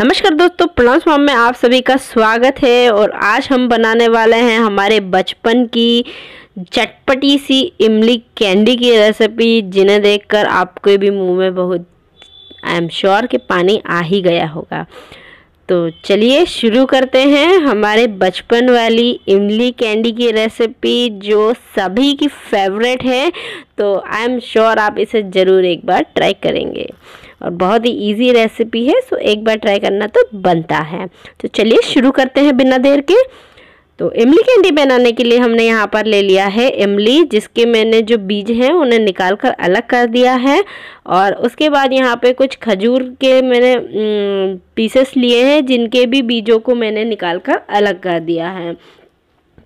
नमस्कार दोस्तों प्रणाम स्वाम में आप सभी का स्वागत है और आज हम बनाने वाले हैं हमारे बचपन की चटपटी सी इमली कैंडी की रेसिपी जिन्हें देखकर आपके भी मुंह में बहुत आई एम श्योर कि पानी आ ही गया होगा तो चलिए शुरू करते हैं हमारे बचपन वाली इमली कैंडी की रेसिपी जो सभी की फेवरेट है तो आई एम श्योर आप इसे ज़रूर एक बार ट्राई करेंगे और बहुत ही ईजी रेसिपी है सो एक बार ट्राई करना तो बनता है तो चलिए शुरू करते हैं बिना देर के तो इमली कैंडी बनाने के लिए हमने यहाँ पर ले लिया है इमली जिसके मैंने जो बीज हैं उन्हें निकाल कर अलग कर दिया है और उसके बाद यहाँ पे कुछ खजूर के मैंने पीसेस लिए हैं जिनके भी बीजों को मैंने निकाल कर अलग कर दिया है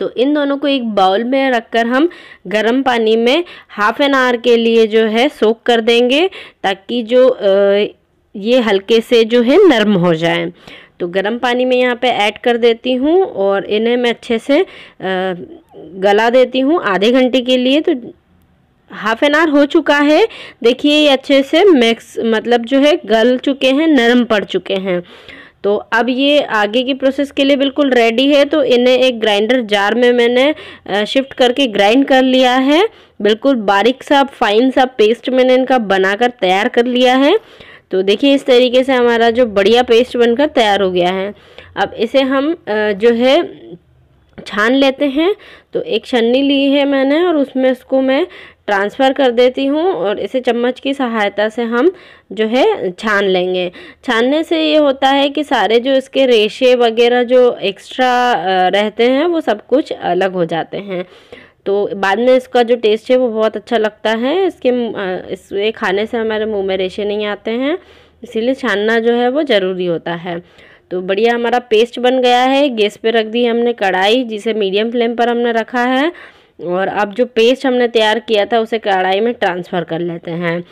तो इन दोनों को एक बाउल में रखकर हम गर्म पानी में हाफ एन आवर के लिए जो है सोख कर देंगे ताकि जो ये हल्के से जो है नरम हो जाए तो गर्म पानी में यहाँ पे ऐड कर देती हूँ और इन्हें मैं अच्छे से गला देती हूँ आधे घंटे के लिए तो हाफ एन आवर हो चुका है देखिए ये अच्छे से मिक्स मतलब जो है गल चुके हैं नरम पड़ चुके हैं तो अब ये आगे की प्रोसेस के लिए बिल्कुल रेडी है तो इन्हें एक ग्राइंडर जार में मैंने शिफ्ट करके ग्राइंड कर लिया है बिल्कुल बारीक सा फाइन सा पेस्ट मैंने इनका बनाकर तैयार कर लिया है तो देखिए इस तरीके से हमारा जो बढ़िया पेस्ट बनकर तैयार हो गया है अब इसे हम जो है छान लेते हैं तो एक छन्नी ली है मैंने और उसमें इसको मैं ट्रांसफ़र कर देती हूँ और इसे चम्मच की सहायता से हम जो है छान लेंगे छानने से ये होता है कि सारे जो इसके रेशे वगैरह जो एक्स्ट्रा रहते हैं वो सब कुछ अलग हो जाते हैं तो बाद में इसका जो टेस्ट है वो बहुत अच्छा लगता है इसके इस खाने से हमारे मुँह में रेशे नहीं आते हैं इसीलिए छानना जो है वो ज़रूरी होता है तो बढ़िया हमारा पेस्ट बन गया है गैस पे रख दी हमने कढ़ाई जिसे मीडियम फ्लेम पर हमने रखा है और अब जो पेस्ट हमने तैयार किया था उसे कढ़ाई में ट्रांसफ़र कर लेते हैं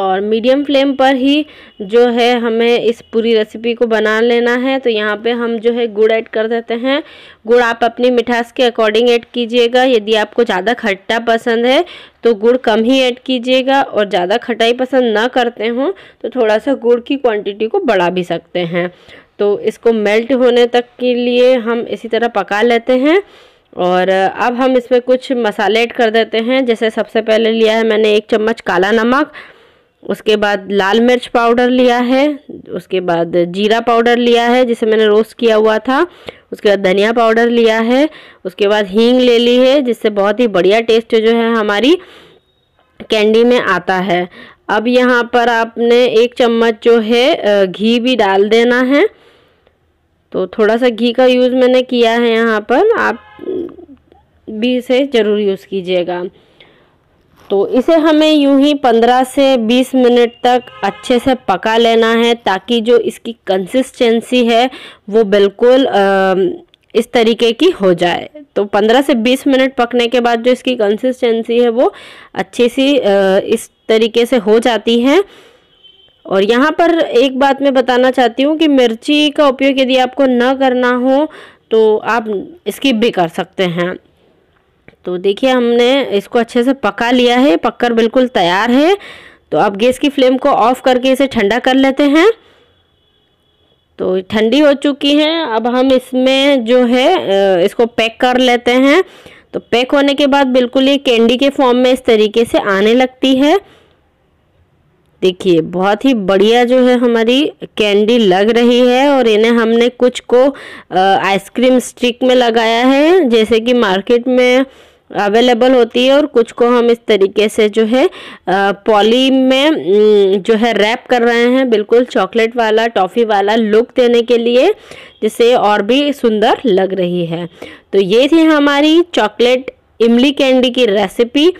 और मीडियम फ्लेम पर ही जो है हमें इस पूरी रेसिपी को बना लेना है तो यहाँ पे हम जो है गुड़ ऐड कर देते हैं गुड़ आप अपनी मिठास के अकॉर्डिंग ऐड कीजिएगा यदि आपको ज़्यादा खट्टा पसंद है तो गुड़ कम ही ऐड कीजिएगा और ज़्यादा खटाई पसंद ना करते हों तो थोड़ा सा गुड़ की क्वांटिटी को बढ़ा भी सकते हैं तो इसको मेल्ट होने तक के लिए हम इसी तरह पका लेते हैं और अब हम इसमें कुछ मसाले ऐड कर देते हैं जैसे सबसे पहले लिया है मैंने एक चम्मच काला नमक उसके बाद लाल मिर्च पाउडर लिया है उसके बाद जीरा पाउडर लिया है जिसे मैंने रोस्ट किया हुआ था उसके बाद धनिया पाउडर लिया है उसके बाद हींग ले ली है जिससे बहुत ही बढ़िया टेस्ट जो है हमारी कैंडी में आता है अब यहाँ पर आपने एक चम्मच जो है घी भी डाल देना है तो थोड़ा सा घी का यूज़ मैंने किया है यहाँ पर आप भी इसे ज़रूर यूज़ कीजिएगा तो इसे हमें यूं ही 15 से 20 मिनट तक अच्छे से पका लेना है ताकि जो इसकी कंसिस्टेंसी है वो बिल्कुल इस तरीके की हो जाए तो 15 से 20 मिनट पकने के बाद जो इसकी कंसिस्टेंसी है वो अच्छी सी इस तरीके से हो जाती है और यहाँ पर एक बात मैं बताना चाहती हूँ कि मिर्ची का उपयोग यदि आपको न करना हो तो आप स्किप भी कर सकते हैं तो देखिए हमने इसको अच्छे से पका लिया है पककर बिल्कुल तैयार है तो अब गैस की फ्लेम को ऑफ़ करके इसे ठंडा कर लेते हैं तो ठंडी हो चुकी है अब हम इसमें जो है इसको पैक कर लेते हैं तो पैक होने के बाद बिल्कुल ये कैंडी के फॉर्म में इस तरीके से आने लगती है देखिए बहुत ही बढ़िया जो है हमारी कैंडी लग रही है और इन्हें हमने कुछ को आइसक्रीम स्टिक में लगाया है जैसे कि मार्केट में अवेलेबल होती है और कुछ को हम इस तरीके से जो है पॉली में जो है रैप कर रहे हैं बिल्कुल चॉकलेट वाला टॉफ़ी वाला लुक देने के लिए जिससे और भी सुंदर लग रही है तो ये थी हमारी चॉकलेट इमली कैंडी की रेसिपी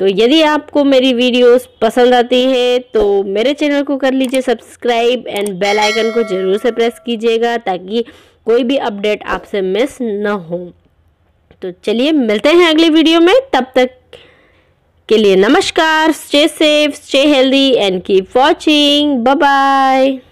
तो यदि आपको मेरी वीडियोस पसंद आती है तो मेरे चैनल को कर लीजिए सब्सक्राइब एंड बेल आइकन को ज़रूर से प्रेस कीजिएगा ताकि कोई भी अपडेट आपसे मिस न हो तो चलिए मिलते हैं अगले वीडियो में तब तक के लिए नमस्कार stay safe stay healthy and keep watching bye